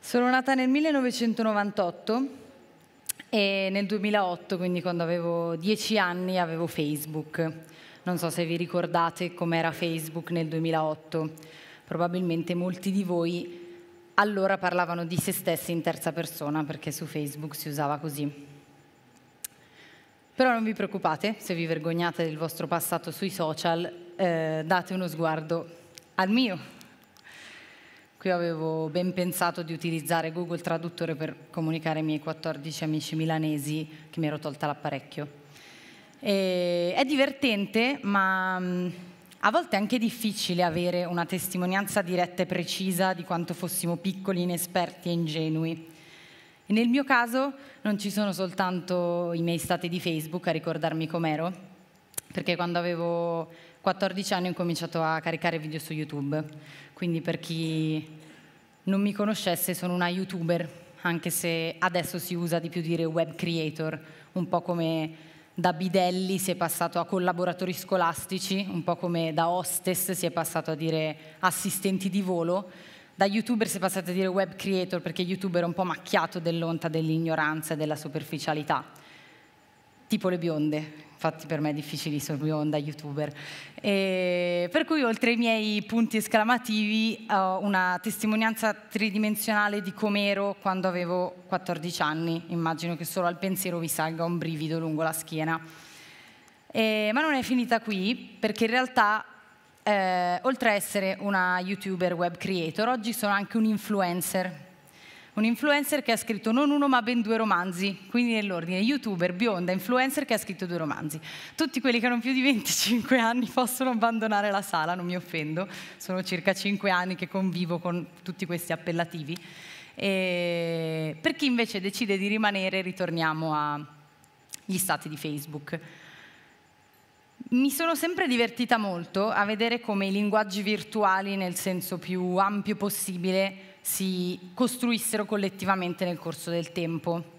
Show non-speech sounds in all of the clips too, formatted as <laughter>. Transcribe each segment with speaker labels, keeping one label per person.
Speaker 1: Sono nata nel 1998 e nel 2008, quindi quando avevo 10 anni, avevo Facebook. Non so se vi ricordate com'era Facebook nel 2008. Probabilmente molti di voi allora parlavano di se stessi in terza persona perché su Facebook si usava così. Però non vi preoccupate, se vi vergognate del vostro passato sui social, eh, date uno sguardo al mio. Qui avevo ben pensato di utilizzare Google Traduttore per comunicare ai miei 14 amici milanesi che mi ero tolta l'apparecchio. E è divertente, ma mm, a volte è anche difficile avere una testimonianza diretta e precisa di quanto fossimo piccoli, inesperti e ingenui. E nel mio caso non ci sono soltanto i miei stati di Facebook a ricordarmi com'ero, perché quando avevo 14 anni ho cominciato a caricare video su YouTube. Quindi per chi non mi conoscesse sono una youtuber, anche se adesso si usa di più dire web creator, un po' come da bidelli si è passato a collaboratori scolastici, un po' come da hostess si è passato a dire assistenti di volo, da youtuber si è passato a dire web creator perché youtuber è un po' macchiato dell'onta dell'ignoranza e della superficialità, tipo le bionde, infatti per me è difficilissimo, io da youtuber. E per cui oltre ai miei punti esclamativi ho una testimonianza tridimensionale di come ero quando avevo 14 anni, immagino che solo al pensiero vi salga un brivido lungo la schiena. E, ma non è finita qui, perché in realtà eh, oltre a essere una youtuber web creator, oggi sono anche un influencer un influencer che ha scritto non uno ma ben due romanzi, quindi nell'ordine, youtuber, bionda, influencer che ha scritto due romanzi. Tutti quelli che hanno più di 25 <laughs> anni possono abbandonare la sala, non mi offendo, sono circa 5 anni che convivo con tutti questi appellativi. E per chi invece decide di rimanere ritorniamo agli stati di Facebook. Mi sono sempre divertita molto a vedere come i linguaggi virtuali nel senso più ampio possibile si costruissero collettivamente nel corso del tempo.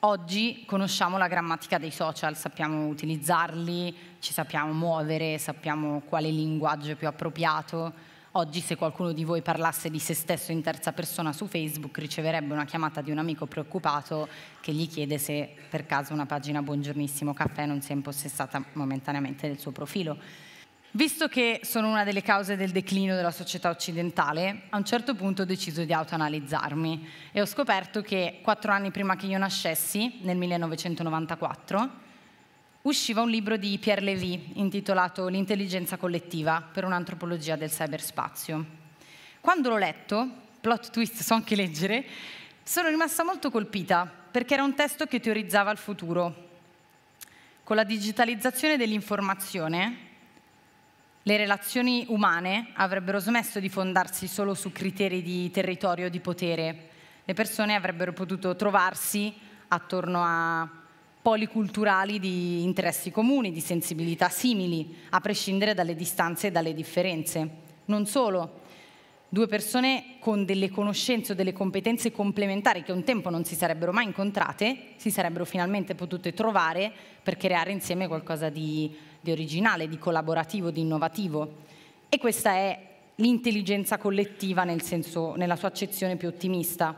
Speaker 1: Oggi conosciamo la grammatica dei social, sappiamo utilizzarli, ci sappiamo muovere, sappiamo quale linguaggio è più appropriato, Oggi se qualcuno di voi parlasse di se stesso in terza persona su Facebook riceverebbe una chiamata di un amico preoccupato che gli chiede se per caso una pagina Buongiornissimo Caffè non sia impossessata momentaneamente del suo profilo. Visto che sono una delle cause del declino della società occidentale, a un certo punto ho deciso di autoanalizzarmi e ho scoperto che quattro anni prima che io nascessi, nel 1994, usciva un libro di Pierre Lévy intitolato L'intelligenza collettiva per un'antropologia del cyberspazio. Quando l'ho letto, plot twist so anche leggere, sono rimasta molto colpita perché era un testo che teorizzava il futuro. Con la digitalizzazione dell'informazione, le relazioni umane avrebbero smesso di fondarsi solo su criteri di territorio, di potere. Le persone avrebbero potuto trovarsi attorno a poli culturali di interessi comuni, di sensibilità simili, a prescindere dalle distanze e dalle differenze. Non solo, due persone con delle conoscenze o delle competenze complementari che un tempo non si sarebbero mai incontrate, si sarebbero finalmente potute trovare per creare insieme qualcosa di, di originale, di collaborativo, di innovativo. E questa è l'intelligenza collettiva nel senso, nella sua accezione più ottimista.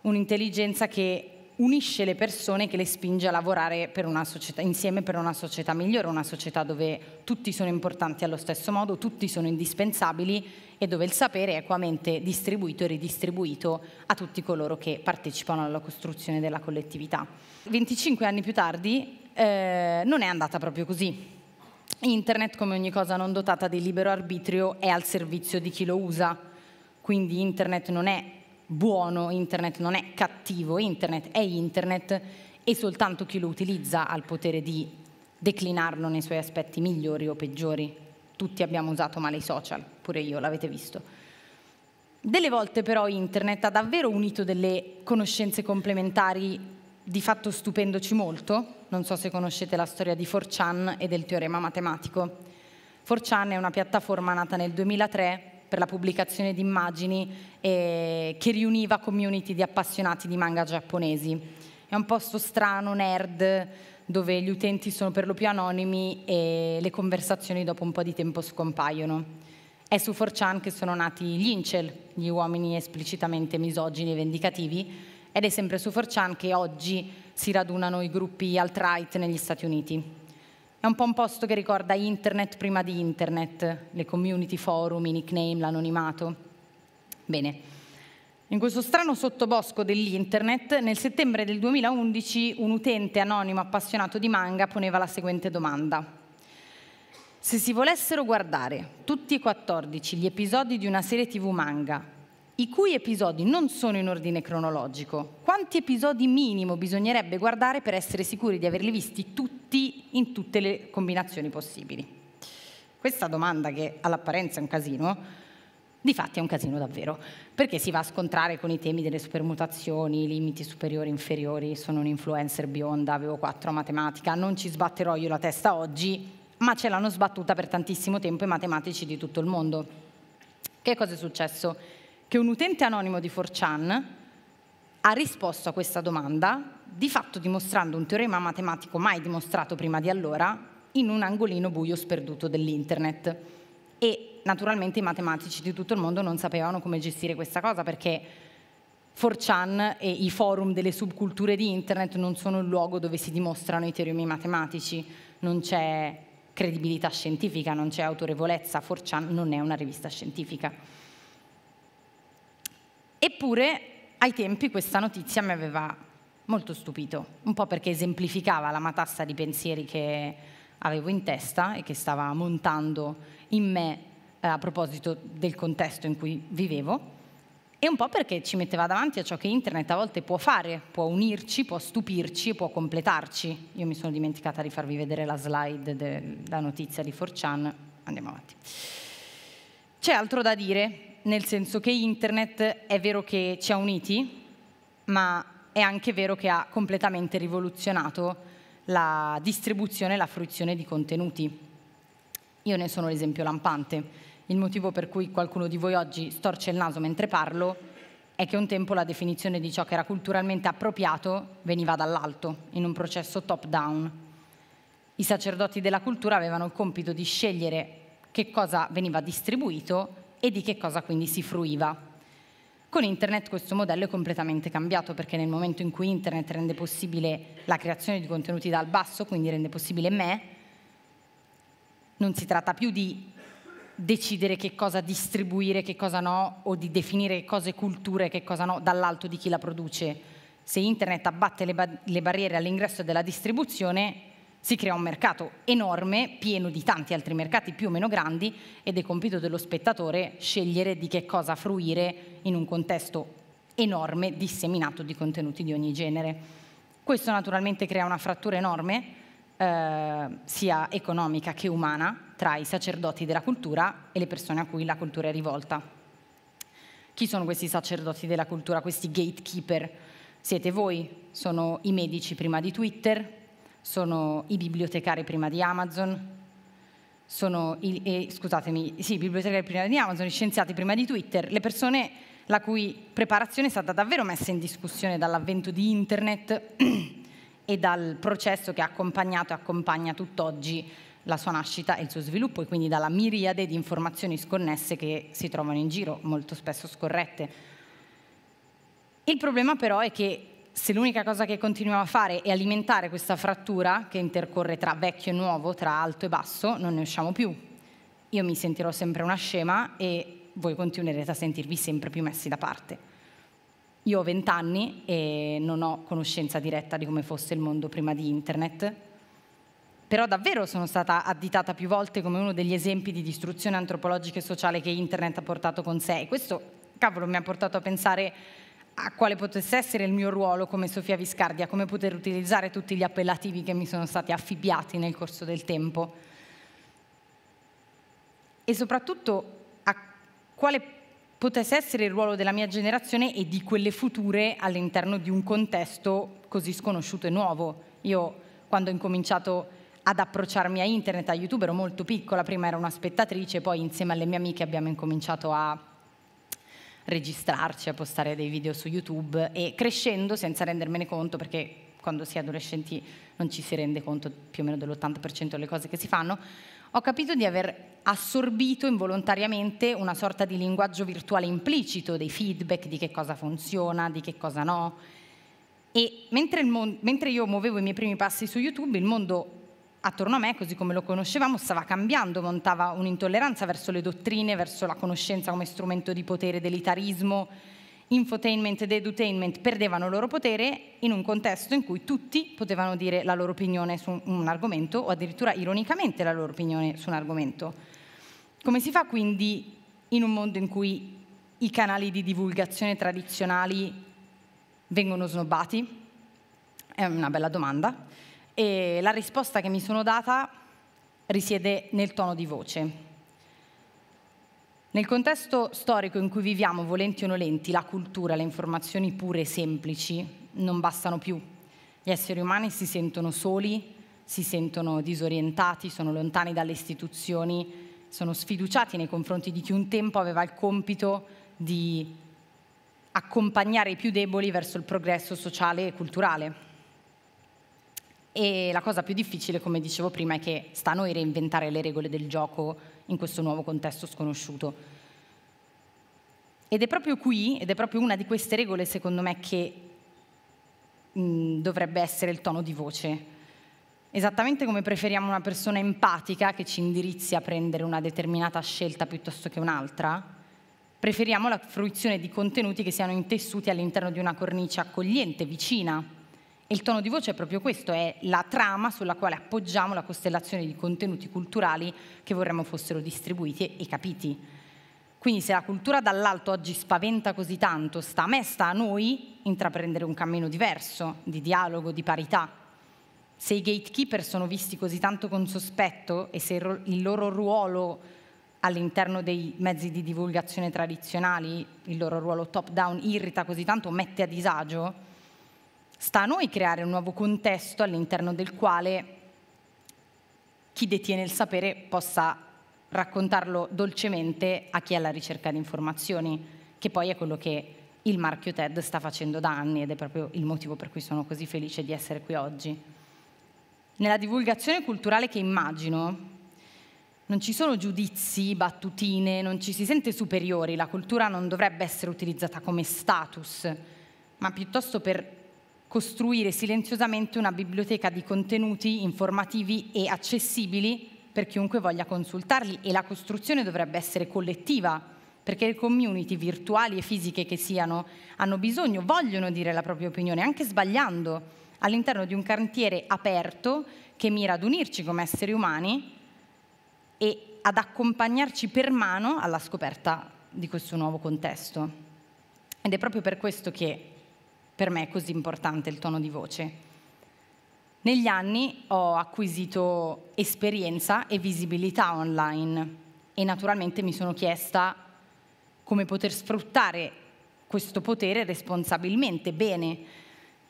Speaker 1: Un'intelligenza che unisce le persone che le spinge a lavorare per società, insieme per una società migliore, una società dove tutti sono importanti allo stesso modo, tutti sono indispensabili e dove il sapere è equamente distribuito e ridistribuito a tutti coloro che partecipano alla costruzione della collettività. 25 anni più tardi eh, non è andata proprio così. Internet, come ogni cosa non dotata di libero arbitrio, è al servizio di chi lo usa, quindi internet non è buono internet, non è cattivo internet, è internet e soltanto chi lo utilizza ha il potere di declinarlo nei suoi aspetti migliori o peggiori. Tutti abbiamo usato male i social, pure io, l'avete visto. Delle volte però internet ha davvero unito delle conoscenze complementari di fatto stupendoci molto, non so se conoscete la storia di 4chan e del teorema matematico. 4chan è una piattaforma nata nel 2003 per la pubblicazione di immagini eh, che riuniva community di appassionati di manga giapponesi. È un posto strano, nerd, dove gli utenti sono per lo più anonimi e le conversazioni dopo un po' di tempo scompaiono. È su 4chan che sono nati gli incel, gli uomini esplicitamente misogini e vendicativi, ed è sempre su 4chan che oggi si radunano i gruppi alt-right negli Stati Uniti. È un po' un posto che ricorda internet prima di internet, le community forum, i nickname, l'anonimato. Bene, in questo strano sottobosco dell'internet, nel settembre del 2011 un utente anonimo appassionato di manga poneva la seguente domanda. Se si volessero guardare tutti e 14 gli episodi di una serie tv manga, i cui episodi non sono in ordine cronologico, quanti episodi minimo bisognerebbe guardare per essere sicuri di averli visti tutti T in tutte le combinazioni possibili. Questa domanda, che all'apparenza è un casino, di fatti è un casino davvero, perché si va a scontrare con i temi delle supermutazioni, limiti superiori, e inferiori, sono un influencer bionda, avevo 4 a matematica, non ci sbatterò io la testa oggi, ma ce l'hanno sbattuta per tantissimo tempo i matematici di tutto il mondo. Che cosa è successo? Che un utente anonimo di 4chan ha risposto a questa domanda di fatto dimostrando un teorema matematico mai dimostrato prima di allora in un angolino buio sperduto dell'internet. E naturalmente i matematici di tutto il mondo non sapevano come gestire questa cosa perché 4chan e i forum delle subculture di internet non sono il luogo dove si dimostrano i teoremi matematici, non c'è credibilità scientifica, non c'è autorevolezza, 4chan non è una rivista scientifica. Eppure ai tempi questa notizia mi aveva molto stupito, un po' perché esemplificava la matassa di pensieri che avevo in testa e che stava montando in me eh, a proposito del contesto in cui vivevo e un po' perché ci metteva davanti a ciò che internet a volte può fare, può unirci, può stupirci, può completarci. Io mi sono dimenticata di farvi vedere la slide della notizia di 4chan, andiamo avanti. C'è altro da dire, nel senso che internet è vero che ci ha uniti, ma è anche vero che ha completamente rivoluzionato la distribuzione e la fruizione di contenuti. Io ne sono l'esempio lampante. Il motivo per cui qualcuno di voi oggi storce il naso mentre parlo è che un tempo la definizione di ciò che era culturalmente appropriato veniva dall'alto, in un processo top-down. I sacerdoti della cultura avevano il compito di scegliere che cosa veniva distribuito e di che cosa quindi si fruiva. Con internet questo modello è completamente cambiato perché nel momento in cui internet rende possibile la creazione di contenuti dal basso, quindi rende possibile me, non si tratta più di decidere che cosa distribuire, che cosa no, o di definire cose culture, che cosa no, dall'alto di chi la produce. Se internet abbatte le, ba le barriere all'ingresso della distribuzione, si crea un mercato enorme, pieno di tanti altri mercati più o meno grandi, ed è compito dello spettatore scegliere di che cosa fruire in un contesto enorme, disseminato di contenuti di ogni genere. Questo naturalmente crea una frattura enorme, eh, sia economica che umana, tra i sacerdoti della cultura e le persone a cui la cultura è rivolta. Chi sono questi sacerdoti della cultura, questi gatekeeper? Siete voi, sono i medici prima di Twitter, sono i bibliotecari prima di Amazon, sono i, eh, scusatemi, sì, i bibliotecari prima di Amazon, gli scienziati prima di Twitter, le persone la cui preparazione è stata davvero messa in discussione dall'avvento di Internet <clears throat> e dal processo che ha accompagnato e accompagna tutt'oggi la sua nascita e il suo sviluppo e quindi dalla miriade di informazioni sconnesse che si trovano in giro, molto spesso scorrette. Il problema però è che se l'unica cosa che continuiamo a fare è alimentare questa frattura che intercorre tra vecchio e nuovo, tra alto e basso, non ne usciamo più. Io mi sentirò sempre una scema e voi continuerete a sentirvi sempre più messi da parte. Io ho vent'anni e non ho conoscenza diretta di come fosse il mondo prima di internet, però davvero sono stata additata più volte come uno degli esempi di distruzione antropologica e sociale che internet ha portato con sé. E questo, cavolo, mi ha portato a pensare a quale potesse essere il mio ruolo come Sofia Viscardi, a come poter utilizzare tutti gli appellativi che mi sono stati affibbiati nel corso del tempo. E soprattutto quale potesse essere il ruolo della mia generazione e di quelle future all'interno di un contesto così sconosciuto e nuovo. Io quando ho incominciato ad approcciarmi a internet, a YouTube, ero molto piccola, prima ero una spettatrice, poi insieme alle mie amiche abbiamo incominciato a registrarci, a postare dei video su YouTube e crescendo senza rendermene conto, perché quando si è adolescenti non ci si rende conto più o meno dell'80% delle cose che si fanno, ho capito di aver assorbito involontariamente una sorta di linguaggio virtuale implicito dei feedback, di che cosa funziona, di che cosa no. E mentre, mentre io muovevo i miei primi passi su YouTube, il mondo attorno a me, così come lo conoscevamo, stava cambiando, montava un'intolleranza verso le dottrine, verso la conoscenza come strumento di potere, dell'itarismo, infotainment ed edutainment perdevano il loro potere in un contesto in cui tutti potevano dire la loro opinione su un argomento o addirittura ironicamente la loro opinione su un argomento. Come si fa quindi in un mondo in cui i canali di divulgazione tradizionali vengono snobbati? È una bella domanda. E la risposta che mi sono data risiede nel tono di voce. Nel contesto storico in cui viviamo, volenti o nolenti, la cultura, le informazioni pure e semplici non bastano più. Gli esseri umani si sentono soli, si sentono disorientati, sono lontani dalle istituzioni, sono sfiduciati nei confronti di chi un tempo aveva il compito di accompagnare i più deboli verso il progresso sociale e culturale. E la cosa più difficile, come dicevo prima, è che sta a noi reinventare le regole del gioco in questo nuovo contesto sconosciuto. Ed è proprio qui, ed è proprio una di queste regole, secondo me, che mh, mm, dovrebbe essere il tono di voce. Esattamente come preferiamo una persona empatica che ci indirizzi a prendere una determinata scelta piuttosto che un'altra, preferiamo la fruizione di contenuti che siano intessuti all'interno di una cornice accogliente, vicina, il tono di voce è proprio questo, è la trama sulla quale appoggiamo la costellazione di contenuti culturali che vorremmo fossero distribuiti e capiti. Quindi se la cultura dall'alto oggi spaventa così tanto, sta a me, sta a noi intraprendere un cammino diverso, di dialogo, di parità. Se i gatekeeper sono visti così tanto con sospetto e se il loro ruolo all'interno dei mezzi di divulgazione tradizionali, il loro ruolo top down irrita così tanto, mette a disagio, Sta a noi creare un nuovo contesto all'interno del quale chi detiene il sapere possa raccontarlo dolcemente a chi è alla ricerca di informazioni, che poi è quello che il marchio TED sta facendo da anni ed è proprio il motivo per cui sono così felice di essere qui oggi. Nella divulgazione culturale che immagino non ci sono giudizi, battutine, non ci si sente superiori, la cultura non dovrebbe essere utilizzata come status, ma piuttosto per costruire silenziosamente una biblioteca di contenuti informativi e accessibili per chiunque voglia consultarli e la costruzione dovrebbe essere collettiva perché le community virtuali e fisiche che siano hanno bisogno, vogliono dire la propria opinione, anche sbagliando, all'interno di un cantiere aperto che mira ad unirci come esseri umani e ad accompagnarci per mano alla scoperta di questo nuovo contesto. Ed è proprio per questo che per me è così importante il tono di voce. Negli anni ho acquisito esperienza e visibilità online e naturalmente mi sono chiesta come poter sfruttare questo potere responsabilmente, bene.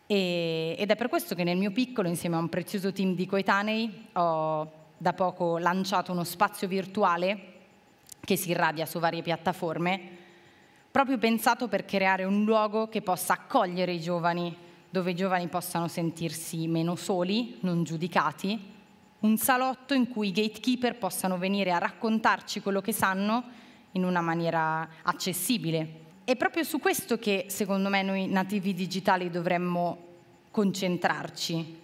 Speaker 1: E, ed è per questo che nel mio piccolo, insieme a un prezioso team di coetanei, ho da poco lanciato uno spazio virtuale che si irradia su varie piattaforme proprio pensato per creare un luogo che possa accogliere i giovani, dove i giovani possano sentirsi meno soli, non giudicati, un salotto in cui i gatekeeper possano venire a raccontarci quello che sanno in una maniera accessibile. È proprio su questo che secondo me noi nativi digitali dovremmo concentrarci,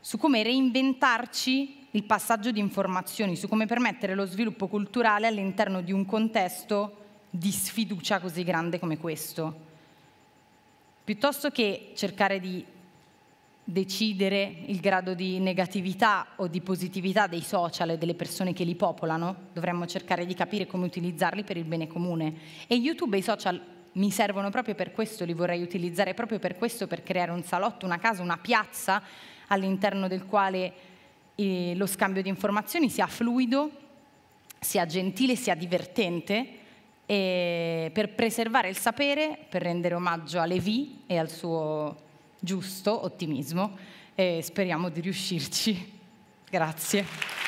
Speaker 1: su come reinventarci il passaggio di informazioni, su come permettere lo sviluppo culturale all'interno di un contesto di sfiducia così grande come questo. Piuttosto che cercare di decidere il grado di negatività o di positività dei social e delle persone che li popolano, dovremmo cercare di capire come utilizzarli per il bene comune. E YouTube e i social mi servono proprio per questo, li vorrei utilizzare proprio per questo, per creare un salotto, una casa, una piazza all'interno del quale eh, lo scambio di informazioni sia fluido, sia gentile, sia divertente e per preservare il sapere, per rendere omaggio a Levi e al suo giusto ottimismo e speriamo di riuscirci. Grazie.